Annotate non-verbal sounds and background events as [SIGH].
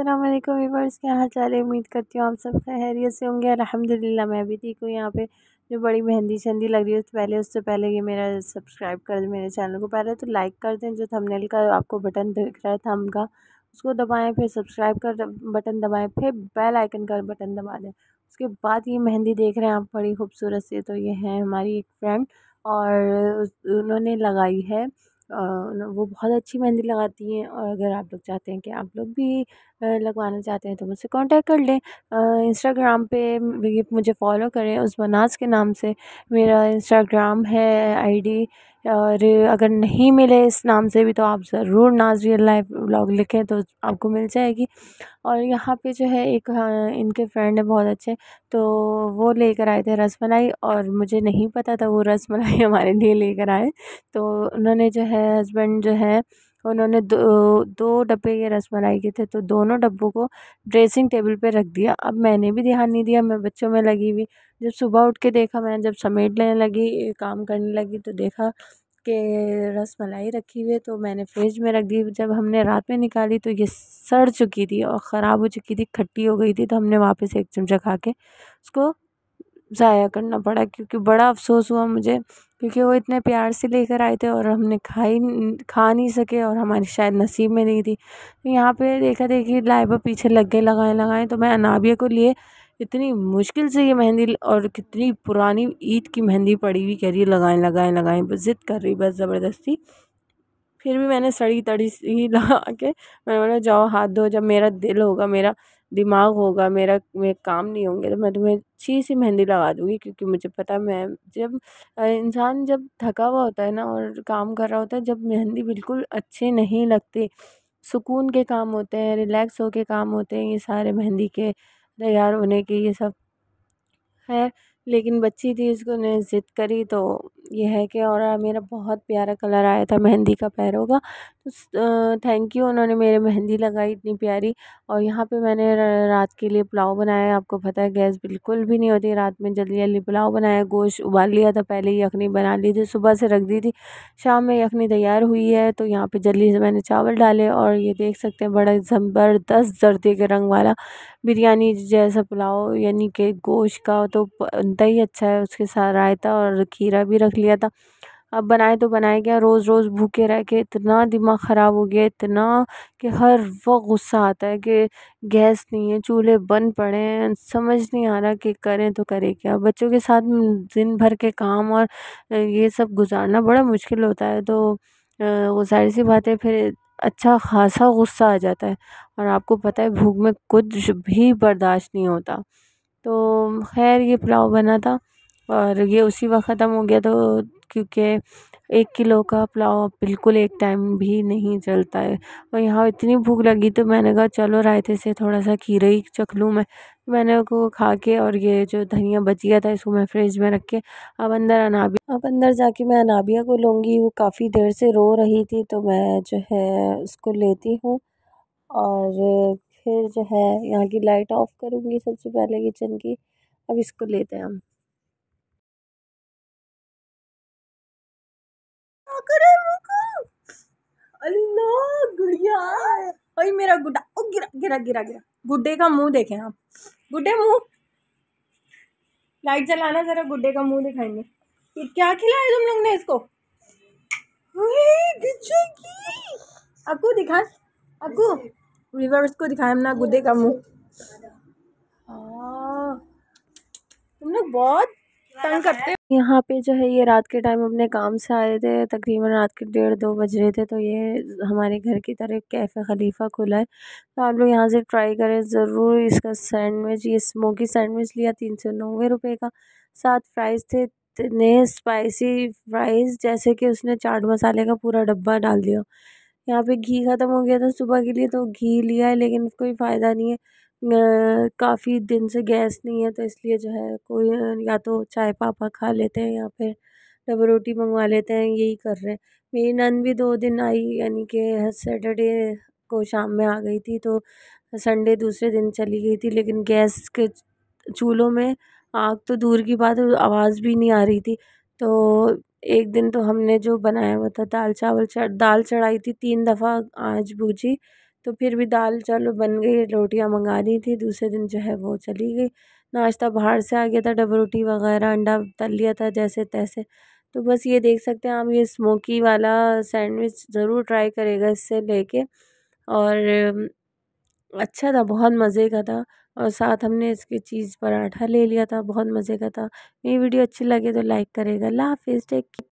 अल्लाम वीवर्स क्या हाल चाल है उम्मीद करती हूँ आप सब खैरियत से होंगे अलहमदिल्ला मैं भी ठीक हूँ यहाँ पे जो बड़ी मेहंदी चंदी लग रही है उससे पहले उससे पहले ये मेरा सब्सक्राइब कर दें मेरे चैनल को पहले तो लाइक कर दें जो थंबनेल का आपको बटन दिख रहा है थम का उसको दबाएँ फिर सब्सक्राइब कर बटन दबाएँ फिर बेल आइकन का बटन दबा दें उसके बाद ये मेहंदी देख रहे हैं आप बड़ी खूबसूरत से तो ये है हमारी एक फ्रेंड और उन्होंने लगाई है वो बहुत अच्छी मेहंदी लगाती हैं और अगर आप लोग चाहते हैं कि आप लोग भी लगवाना चाहते हैं तो मुझसे कांटेक्ट कर लें इंस्टाग्राम पे मुझे फॉलो करें उस बनास के नाम से मेरा इंस्टाग्राम है आईडी और अगर नहीं मिले इस नाम से भी तो आप ज़रूर नाज रियल लाइफ ब्लॉग लिखें तो आपको मिल जाएगी और यहाँ पे जो है एक हाँ, इनके फ्रेंड है बहुत अच्छे तो वो लेकर आए थे रसमलाई और मुझे नहीं पता था वो रसमलाई [LAUGHS] हमारे लिए लेकर आए तो उन्होंने जो है हस्बैंड जो है उन्होंने दो दो डब्बे ये रसमलाई के थे तो दोनों डब्बों को ड्रेसिंग टेबल पे रख दिया अब मैंने भी ध्यान नहीं दिया मैं बच्चों में लगी हुई जब सुबह उठ के देखा मैंने जब समेट लेने लगी काम करने लगी तो देखा के रसमलाई रखी हुई है तो मैंने फ्रिज में रख दी जब हमने रात में निकाली तो ये सड़ चुकी थी और ख़राब हो चुकी थी खट्टी हो गई थी तो हमने वापस एक चमचा खा के उसको ज़ाया करना पड़ा क्योंकि बड़ा अफ़सोस हुआ मुझे क्योंकि वो इतने प्यार से लेकर आए थे और हमने खा ही खा नहीं सके और हमारी शायद नसीब में नहीं थी तो यहाँ पे देखा देखी लाइबा पीछे लग गए लगाए लगाए तो मैं अनाबिया को लिए इतनी मुश्किल से ये मेहंदी और कितनी पुरानी ईद की मेहंदी पड़ी हुई कह रही है लगाएं लगाएं लगाएं बस ज़िद कर रही बस ज़बरदस्ती फिर भी मैंने सड़ी तड़ी ही [LAUGHS] लगा के मैंने बोला जाओ हाथ धो जब मेरा दिल होगा मेरा दिमाग होगा मेरा मैं काम नहीं होंगे तो मैं तुम्हें अच्छी सी मेहंदी लगा दूँगी क्योंकि मुझे पता है मैं जब इंसान जब थका हुआ होता है ना और काम कर रहा होता है जब मेहंदी बिल्कुल अच्छी नहीं लगती सुकून के काम होते हैं रिलैक्स हो के काम होते हैं ये सारे मेहंदी के तैयार होने के ये सब है लेकिन बच्ची थी इसको ने ज़िद करी तो ये है कि और मेरा बहुत प्यारा कलर आया था मेहंदी का पैरों का तो थैंक यू उन्होंने मेरे मेहंदी लगाई इतनी प्यारी और यहाँ पे मैंने रात के लिए पुलाव बनाया आपको पता है गैस बिल्कुल भी नहीं होती रात में जल्दी जल्दी पुलाव बनाया गोश्त उबाल लिया था पहले यखनी बना ली थी सुबह से रख दी थी शाम में यखनी तैयार हुई है तो यहाँ पर जल्दी से मैंने चावल डाले और ये देख सकते हैं बड़ा ज़बरदस्त जर्दे के रंग वाला बिरयानी जैसा पुलाव यानी कि गोश्त का तो बनता ही अच्छा है उसके साथ रायता और खीरा भी रख लिया था अब बनाए तो बनाए क्या रोज़ रोज़ भूखे रह के इतना दिमाग ख़राब हो गया इतना कि हर वक्त गुस्सा आता है कि गैस नहीं है चूल्हे बंद पड़े हैं समझ नहीं आ रहा कि करें तो करें क्या बच्चों के साथ दिन भर के काम और ये सब गुजारना बड़ा मुश्किल होता है तो वो सारी सी बातें फिर अच्छा ख़ासा ग़ुस्सा आ जाता है और आपको पता है भूख में कुछ भी बर्दाश्त नहीं होता तो खैर ये पुलाव बना था और ये उसी वक्त ख़त्म हो गया तो क्योंकि एक किलो का पुलाव बिल्कुल एक टाइम भी नहीं चलता है और यहाँ इतनी भूख लगी तो मैंने कहा चलो रायते से थोड़ा सा खीरा ही चख लूँ मैं मैंने उसको खा के और ये जो धनिया बच गया था इसको मैं फ्रिज में रख के अब अंदर अनाबिया अब अंदर जाके मैं अनाबिया को लूँगी वो काफ़ी देर से रो रही थी तो मैं जो है उसको लेती हूँ और फिर जो है यहाँ की लाइट ऑफ़ करूँगी सबसे पहले किचन की अब इसको लेते हैं हम करे मुको अल्लाह गुड़िया ओए मेरा गुड्डा ओ गिरा गिरा गिरा गिरा गुड्डे का मुंह देखें आप गुड्डे मुंह लाइट जलाना जरा गुड्डे का मुंह दिखाएंगे ये क्या खिलाया तुम लोग ने इसको अक्कू दिखा अक्कू रिवर्स को दिखाया ना गुड्डे का मुंह हाँ। तुम लोग बहुत तंग करते यहाँ पे जो है ये रात के टाइम अपने काम से आए थे तकरीबन रात के डेढ़ दो बज रहे थे तो ये हमारे घर की तरफ कैफ़े खलीफा खुला है तो आप लोग यहाँ से ट्राई करें ज़रूर इसका सैंडविच ये स्मोकी सैंडविच लिया तीन सौ नब्बे रुपये का सात फ्राइज़ थे इतने स्पाइसी फ्राइज़ जैसे कि उसने चाट मसाले का पूरा डब्बा डाल दिया यहाँ पे घी ख़त्म हो गया था सुबह के लिए तो घी लिया है लेकिन कोई फ़ायदा नहीं है काफ़ी दिन से गैस नहीं है तो इसलिए जो है कोई या तो चाय पापा खा लेते हैं या फिर डबल रोटी मंगवा लेते हैं यही कर रहे हैं मेरी नन भी दो दिन आई यानी कि सैटरडे को शाम में आ गई थी तो संडे दूसरे दिन चली गई थी लेकिन गैस के चूल्हों में आग तो दूर की बात आवाज़ भी नहीं आ रही थी तो एक दिन तो हमने जो बनाया हुआ था दाल चावल चढ़ दाल चढ़ाई थी तीन दफ़ा आँच बूझी तो फिर भी दाल चलो बन गई रोटियाँ मंगा दी थी दूसरे दिन जो है वो चली गई नाश्ता बाहर से आ गया था डबल रोटी वगैरह अंडा तल लिया था जैसे तैसे तो बस ये देख सकते हैं आप ये स्मोकी वाला सैंडविच ज़रूर ट्राई करेगा इससे लेके और अच्छा था बहुत मज़े का था और साथ हमने इसकी चीज़ पराठा ले लिया था बहुत मज़े का था मेरी वीडियो अच्छी लगे तो लाइक करेगा ला टेक